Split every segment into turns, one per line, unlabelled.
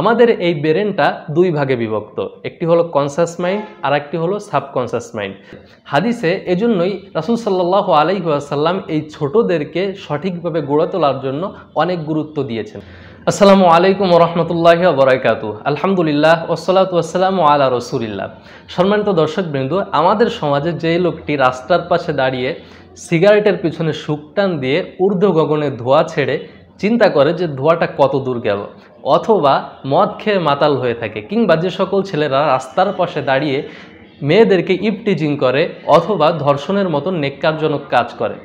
আমাদের এই ব্রেনটা দুই ভাগে বিভক্ত একটি হলো কনসাস মাইন্ড আর একটি হলো সাবকনসাস মাইন্ড হাদিসে এজন্যই রাসুল সাল্লাহ আলাইসাল্লাম এই ছোটদেরকে সঠিকভাবে গড়ে তোলার জন্য অনেক গুরুত্ব দিয়েছেন আসসালামু আলাইকুম রহমতুল্লাহ বরাকাত আলহামদুলিল্লাহ ওসলাত ওসালাম আলা রসুলিল্লাহ সম্মানিত দর্শকবৃন্দ আমাদের সমাজে যে লোকটি রাস্তার পাশে দাঁড়িয়ে সিগারেটের পিছনে সুকটান দিয়ে ঊর্ধ্ব গগনে ধোয়া ছেড়ে চিন্তা করে যে ধোঁয়াটা কত দূর গেল অথবা মদ খেয়ে মাতাল হয়ে থাকে কিংবা যে সকল ছেলেরা রাস্তার পাশে দাঁড়িয়ে মেয়েদেরকে ইপটিজিং করে অথবা ধর্ষণের মতো নেককারজনক কাজ করে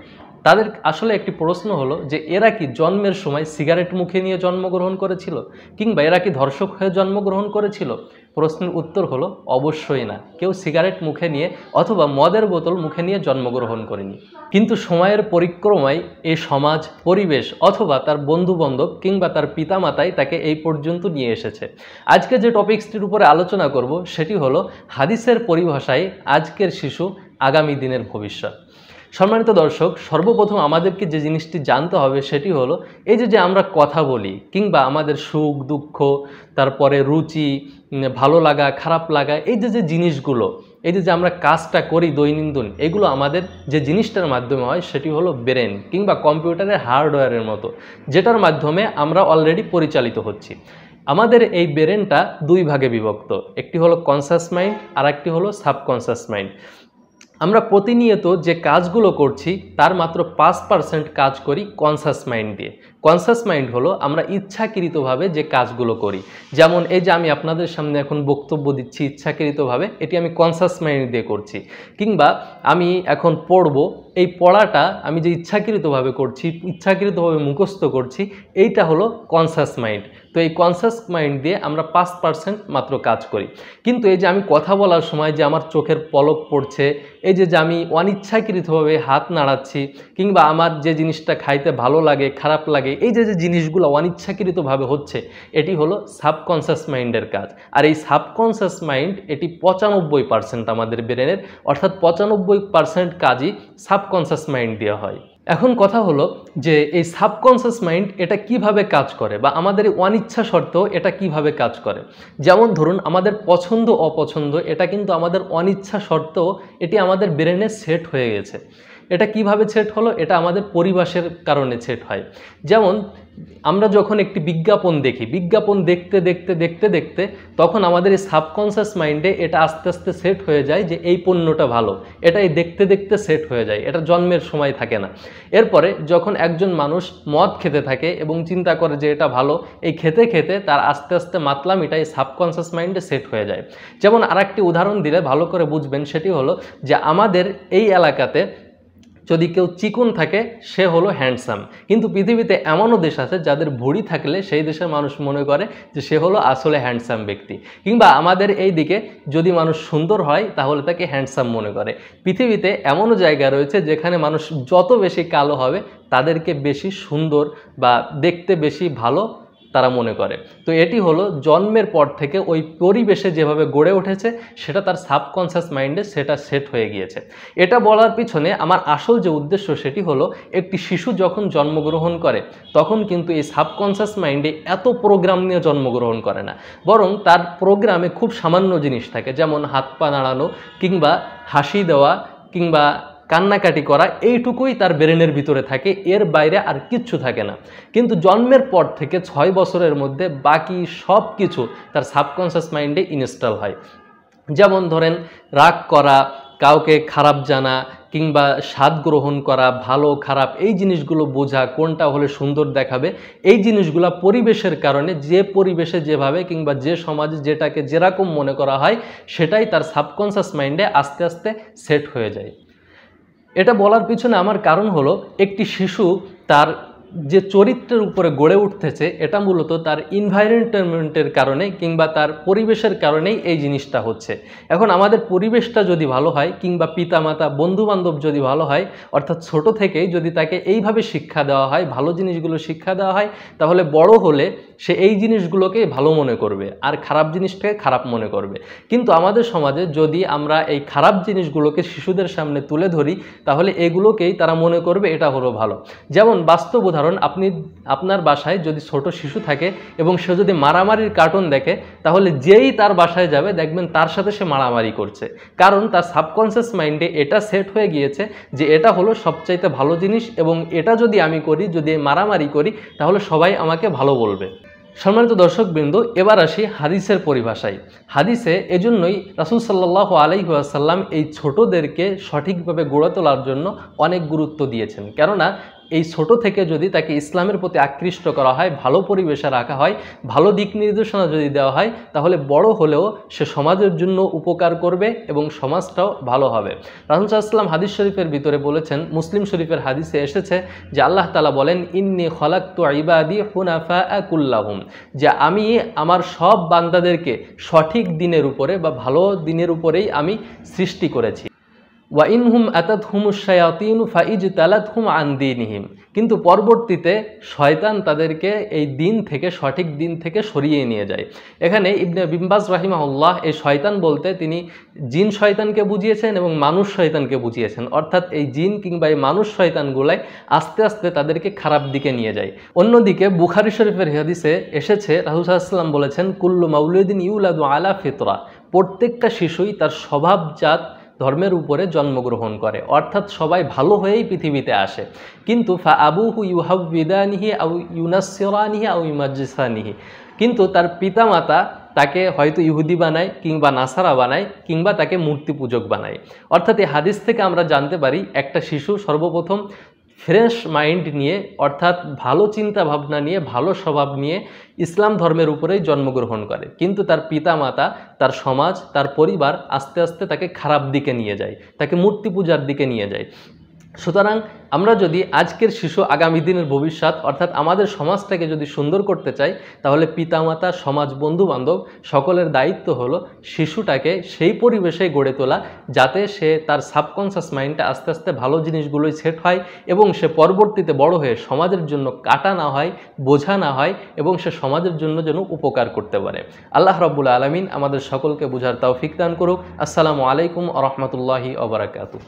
তাদের আসলে একটি প্রশ্ন হলো যে এরা কি জন্মের সময় সিগারেট মুখে নিয়ে জন্মগ্রহণ করেছিল কিংবা এরা কি ধর্ষক হয়ে জন্মগ্রহণ করেছিল প্রশ্নের উত্তর হলো অবশ্যই না কেউ সিগারেট মুখে নিয়ে অথবা মদের বোতল মুখে নিয়ে জন্মগ্রহণ করেনি কিন্তু সময়ের পরিক্রমায় এ সমাজ পরিবেশ অথবা তার বন্ধুবান্ধব কিংবা তার পিতামাতাই তাকে এই পর্যন্ত নিয়ে এসেছে আজকে যে টপিক্সটির উপরে আলোচনা করব সেটি হলো হাদিসের পরিভাষায় আজকের শিশু আগামী দিনের ভবিষ্যৎ সম্মানিত দর্শক সর্বপ্রথম আমাদেরকে যে জিনিসটি জানতে হবে সেটি হলো এই যে যে আমরা কথা বলি কিংবা আমাদের সুখ দুঃখ তারপরে রুচি ভালো লাগা খারাপ লাগা এই যে যে জিনিসগুলো এই যে যে আমরা কাজটা করি দৈনন্দিন এগুলো আমাদের যে জিনিসটার মাধ্যমে হয় সেটি হলো ব্রেন কিংবা কম্পিউটারের হার্ডওয়্যারের মতো যেটার মাধ্যমে আমরা অলরেডি পরিচালিত হচ্ছি আমাদের এই ব্রেনটা দুই ভাগে বিভক্ত একটি হলো কনসাস মাইন্ড আর একটি হলো সাবকনসাস মাইন্ড আমরা প্রতিনিয়ত যে কাজগুলো করছি তার মাত্র পাঁচ পার্সেন্ট কাজ করি কনসাস মাইন্ড দিয়ে কনসাস মাইন্ড হলো আমরা ইচ্ছাকৃতভাবে যে কাজগুলো করি যেমন এই যে আমি আপনাদের সামনে এখন বক্তব্য দিচ্ছি ইচ্ছাকৃতভাবে এটি আমি কনসাস মাইন্ড দিয়ে করছি কিংবা আমি এখন পড়ব এই পড়াটা আমি যে ইচ্ছাকৃতভাবে করছি ইচ্ছাকৃতভাবে মুখস্থ করছি এইটা হলো কনসাস মাইন্ড তো এই কনসাস মাইন্ড দিয়ে আমরা পাঁচ পার্সেন্ট মাত্র কাজ করি কিন্তু এই যে আমি কথা বলার সময় যে আমার চোখের পলক পড়ছে এই যে যে আমি অনিচ্ছাকৃতভাবে হাত নাড়াচ্ছি কিংবা আমার যে জিনিসটা খাইতে ভালো লাগে খারাপ লাগে এই যে যে জিনিসগুলো অনিচ্ছাকৃতভাবে হচ্ছে এটি হলো সাবকনসাস মাইন্ডের কাজ আর এই সাবকনসাস মাইন্ড এটি পঁচানব্বই পার্সেন্ট আমাদের ব্রেনের অর্থাৎ পঁচানব্বই পার্সেন্ট কাজই সাবকনসাস মাইন্ড দেওয়া হয় এখন কথা হলো যে এই সাবকনসিয়াস মাইন্ড এটা কিভাবে কাজ করে বা আমাদের অনিচ্ছা সত্ত্বেও এটা কিভাবে কাজ করে যেমন ধরুন আমাদের পছন্দ অপছন্দ এটা কিন্তু আমাদের অনিচ্ছা সত্ত্বেও এটি আমাদের ব্রেনে সেট হয়ে গেছে এটা কিভাবে সেট হলো এটা আমাদের পরিবেশের কারণে ছেট হয় যেমন আমরা যখন একটি বিজ্ঞাপন দেখি বিজ্ঞাপন দেখতে দেখতে দেখতে দেখতে তখন আমাদের এই সাবকনসিয়াস মাইন্ডে এটা আস্তে আস্তে সেট হয়ে যায় যে এই পণ্যটা ভালো এটাই দেখতে দেখতে সেট হয়ে যায় এটা জন্মের সময় থাকে না এরপরে যখন একজন মানুষ মদ খেতে থাকে এবং চিন্তা করে যে এটা ভালো এই খেতে খেতে তার আস্তে আস্তে মাতলাম এটা এই সাবকনসিয়াস মাইন্ডে সেট হয়ে যায় যেমন আর উদাহরণ দিলে ভালো করে বুঝবেন সেটি হলো যে আমাদের এই এলাকাতে যদি কেউ চিকন থাকে সে হলো হ্যান্ডসাম কিন্তু পৃথিবীতে এমনও দেশ আছে যাদের ভুড়ি থাকলে সেই দেশের মানুষ মনে করে যে সে হলো আসলে হ্যান্ডসাম ব্যক্তি কিংবা আমাদের এই দিকে যদি মানুষ সুন্দর হয় তাহলে তাকে হ্যান্ডসাম মনে করে পৃথিবীতে এমনও জায়গা রয়েছে যেখানে মানুষ যত বেশি কালো হবে তাদেরকে বেশি সুন্দর বা দেখতে বেশি ভালো তারা মনে করে তো এটি হলো জন্মের পর থেকে ওই পরিবেশে যেভাবে গড়ে উঠেছে সেটা তার সাবকনসিয়াস মাইন্ডে সেটা সেট হয়ে গিয়েছে এটা বলার পিছনে আমার আসল যে উদ্দেশ্য সেটি হলো একটি শিশু যখন জন্মগ্রহণ করে তখন কিন্তু এই সাবকনসিয়াস মাইন্ডে এত প্রোগ্রাম নিয়ে জন্মগ্রহণ করে না বরং তার প্রোগ্রামে খুব সামান্য জিনিস থাকে যেমন হাত পা নাড়ানো কিংবা হাসি দেওয়া কিংবা কান্নাকাটি করা এইটুকুই তার ব্রেনের ভিতরে থাকে এর বাইরে আর কিচ্ছু থাকে না কিন্তু জন্মের পর থেকে ছয় বছরের মধ্যে বাকি সব কিছু তার সাবকনসিয়াস মাইন্ডে ইনস্টল হয় যেমন ধরেন রাগ করা কাউকে খারাপ জানা কিংবা স্বাদ গ্রহণ করা ভালো খারাপ এই জিনিসগুলো বোঝা কোনটা হলে সুন্দর দেখাবে এই জিনিসগুলো পরিবেশের কারণে যে পরিবেশে যেভাবে কিংবা যে সমাজে যেটাকে যেরকম মনে করা হয় সেটাই তার সাবকনসিয়াস মাইন্ডে আস্তে আস্তে সেট হয়ে যায় এটা বলার পিছনে আমার কারণ হলো একটি শিশু তার যে চরিত্রের উপরে গড়ে উঠতেছে এটা মূলত তার ইনভায়রনমেন্টের কারণে কিংবা তার পরিবেশের কারণেই এই জিনিসটা হচ্ছে এখন আমাদের পরিবেশটা যদি ভালো হয় কিংবা পিতামাতা বন্ধুবান্ধব যদি ভালো হয় অর্থাৎ ছোট থেকে যদি তাকে এইভাবে শিক্ষা দেওয়া হয় ভালো জিনিসগুলো শিক্ষা দেওয়া হয় তাহলে বড় হলে সে এই জিনিসগুলোকে ভালো মনে করবে আর খারাপ জিনিসটাকে খারাপ মনে করবে কিন্তু আমাদের সমাজে যদি আমরা এই খারাপ জিনিসগুলোকে শিশুদের সামনে তুলে ধরি তাহলে এগুলোকেই তারা মনে করবে এটা হলো ভালো যেমন বাস্তব উদাহরণ কারণ আপনি আপনার বাসায় যদি ছোট শিশু থাকে এবং সে যদি মারামারির কার্টুন দেখে তাহলে যেই তার বাসায় যাবে দেখবেন তার সাথে সে মারামারি করছে কারণ তার সাবকনসিয়াস মাইন্ডে এটা সেট হয়ে গিয়েছে যে এটা হলো সবচাইতে ভালো জিনিস এবং এটা যদি আমি করি যদি মারামারি করি তাহলে সবাই আমাকে ভালো বলবে সম্মানিত দর্শকবৃন্দ এবার আসি হাদিসের পরিভাষায় হাদিসে এজন্যই রাসুল সাল্লাহ আলাইহাসাল্লাম এই ছোটদেরকে সঠিকভাবে গড়ে তোলার জন্য অনেক গুরুত্ব দিয়েছেন কেননা এই ছোট থেকে যদি তাকে ইসলামের প্রতি আকৃষ্ট করা হয় ভালো পরিবেশে রাখা হয় ভালো দিক নির্দেশনা যদি দেওয়া হয় তাহলে বড় হলেও সে সমাজের জন্য উপকার করবে এবং সমাজটাও ভালো হবে রাহুল সাহাশাল্লাম হাদিস শরীফের ভিতরে বলেছেন মুসলিম শরীফের হাদিসে এসেছে যে আল্লাহ তালা বলেন ইন্নি খলাক তো ইবাদি হুনাফা আকুল্লাহুম যে আমি আমার সব বান্দাদেরকে সঠিক দিনের উপরে বা ভালো দিনের উপরেই আমি সৃষ্টি করেছি ওয়াইনহুম আতাত হুমুসায়াতিন ফাইজ তালাত হুম আন্দিনহিম কিন্তু পরবর্তীতে শয়তান তাদেরকে এই দিন থেকে সঠিক দিন থেকে সরিয়ে নিয়ে যায় এখানে ইবনে বিম্বাস রাহিমাউল্লাহ এই শয়তান বলতে তিনি জিন শয়তানকে বুঝিয়েছেন এবং মানুষ শয়তানকে বুঝিয়েছেন অর্থাৎ এই জিন কিংবা এই মানুষ শয়তানগুলাই আস্তে আস্তে তাদেরকে খারাপ দিকে নিয়ে যায় অন্যদিকে বুখারি শরীফের হাদিসে এসেছে সাহাশাল্লাম বলেছেন কুল্লু মাউলুদ্দিন ইউলাদু আলা ফিতরা প্রত্যেকটা শিশুই তার স্বভাবজাত ধর্মের উপরে জন্মগ্রহণ করে অর্থাৎ সবাই ভালো হয়েই পৃথিবীতে আসে কিন্তু ফা হু ইউহাবিদানিহি আউ ইউনাসিরানিহি আউ ইমাজিসানিহি কিন্তু তার পিতামাতা তাকে হয়তো ইহুদি বানায় কিংবা নাসারা বানায় কিংবা তাকে মূর্তি পূজক বানায় অর্থাৎ এই হাদিস থেকে আমরা জানতে পারি একটা শিশু সর্বপ্রথম ফ্রেশ মাইন্ড নিয়ে অর্থাৎ ভালো চিন্তা ভাবনা নিয়ে ভালো স্বভাব নিয়ে ইসলাম ধর্মের উপরেই জন্মগ্রহণ করে কিন্তু তার পিতামাতা তার সমাজ তার পরিবার আস্তে আস্তে তাকে খারাপ দিকে নিয়ে যায় তাকে মূর্তি পূজার দিকে নিয়ে যায় সুতরাং আমরা যদি আজকের শিশু আগামী দিনের ভবিষ্যৎ অর্থাৎ আমাদের সমাজটাকে যদি সুন্দর করতে চাই তাহলে পিতামাতা সমাজ বন্ধু বান্ধব সকলের দায়িত্ব হলো শিশুটাকে সেই পরিবেশে গড়ে তোলা যাতে সে তার সাবকনসিয়াস মাইন্ডটা আস্তে আস্তে ভালো জিনিসগুলোই সেট হয় এবং সে পরবর্তীতে বড় হয়ে সমাজের জন্য কাটা না হয় বোঝা না হয় এবং সে সমাজের জন্য যেন উপকার করতে পারে আল্লাহ রব্বুল আলমিন আমাদের সকলকে বোঝার তাও ফিকদান করুক আসসালামু আলাইকুম আ রহমতুল্লাহি অবরাকাতু